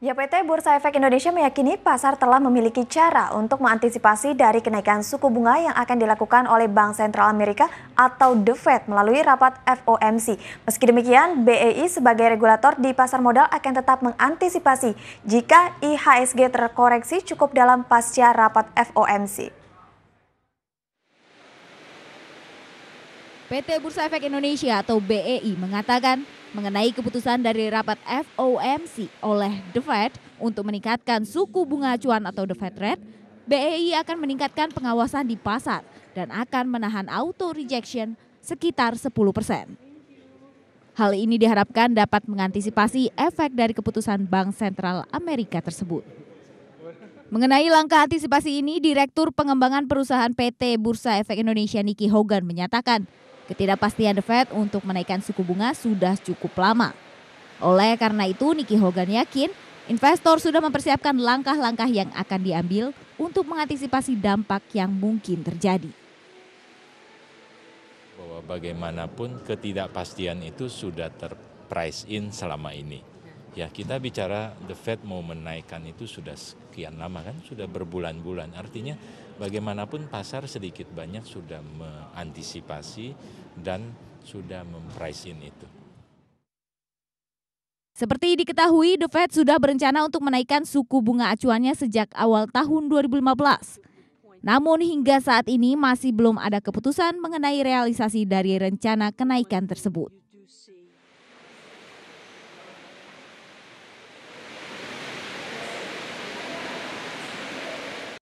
Ya, PT Bursa Efek Indonesia meyakini pasar telah memiliki cara untuk mengantisipasi dari kenaikan suku bunga yang akan dilakukan oleh Bank Sentral Amerika atau The Fed melalui rapat FOMC. Meski demikian, BEI sebagai regulator di pasar modal akan tetap mengantisipasi jika IHSG terkoreksi cukup dalam pasca rapat FOMC. PT Bursa Efek Indonesia atau BEI mengatakan mengenai keputusan dari rapat FOMC oleh The Fed untuk meningkatkan suku bunga acuan atau The Fed Rate, BEI akan meningkatkan pengawasan di pasar dan akan menahan auto rejection sekitar 10 persen. Hal ini diharapkan dapat mengantisipasi efek dari keputusan Bank Sentral Amerika tersebut. Mengenai langkah antisipasi ini, Direktur Pengembangan Perusahaan PT Bursa Efek Indonesia Niki Hogan menyatakan Ketidakpastian The Fed untuk menaikkan suku bunga sudah cukup lama. Oleh karena itu, Nicky Hogan yakin investor sudah mempersiapkan langkah-langkah yang akan diambil untuk mengantisipasi dampak yang mungkin terjadi. Bahwa bagaimanapun ketidakpastian itu sudah terprice in selama ini Ya kita bicara the Fed mau menaikkan itu sudah sekian lama kan, sudah berbulan-bulan. Artinya bagaimanapun pasar sedikit banyak sudah mengantisipasi dan sudah memprice itu. Seperti diketahui, The Fed sudah berencana untuk menaikkan suku bunga acuannya sejak awal tahun 2015. Namun hingga saat ini masih belum ada keputusan mengenai realisasi dari rencana kenaikan tersebut.